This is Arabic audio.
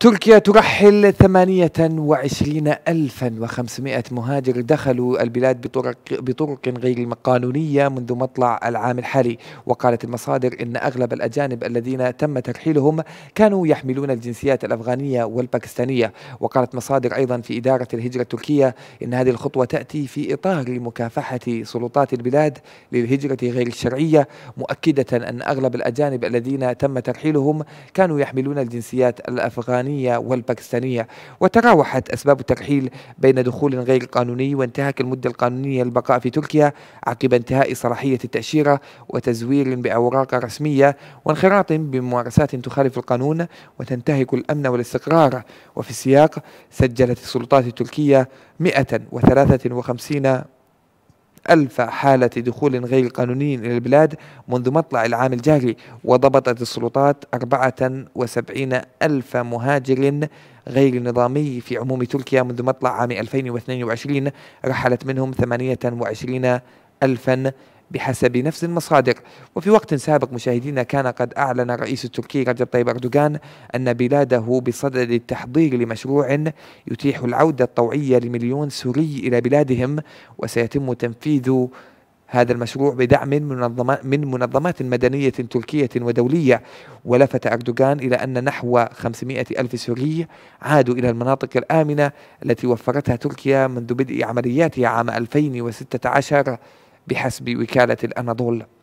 تركيا ترحل 28500 مهاجر دخلوا البلاد بطرق, بطرق غير قانونية منذ مطلع العام الحالي وقالت المصادر إن أغلب الأجانب الذين تم ترحيلهم كانوا يحملون الجنسيات الأفغانية والباكستانية وقالت مصادر أيضا في إدارة الهجرة التركية إن هذه الخطوة تأتي في إطار مكافحة سلطات البلاد للهجرة غير الشرعية مؤكدة أن أغلب الأجانب الذين تم ترحيلهم كانوا يحملون الجنسيات الأفغانية الإيرانية والباكستانية وتراوحت أسباب الترحيل بين دخول غير قانوني وانتهاك المدة القانونية للبقاء في تركيا عقب انتهاء صلاحية التأشيرة وتزوير بأوراق رسمية وانخراط بممارسات تخالف القانون وتنتهك الأمن والاستقرار وفي السياق سجلت السلطات التركية 153 ألف حالة دخول غير قانوني إلى البلاد منذ مطلع العام الجاري وضبطت السلطات 74 ألف مهاجر غير نظامي في عموم تركيا منذ مطلع عام 2022 رحلت منهم 28 ألفا بحسب نفس المصادر وفي وقت سابق مشاهدينا كان قد أعلن الرئيس التركي رجب طيب أردوغان أن بلاده بصدد التحضير لمشروع يتيح العودة الطوعية لمليون سوري إلى بلادهم وسيتم تنفيذ هذا المشروع بدعم من منظمات مدنية تركية ودولية ولفت أردوغان إلى أن نحو 500 ألف سوري عادوا إلى المناطق الآمنة التي وفرتها تركيا منذ بدء عملياتها عام 2016 بحسب وكالة الأناضول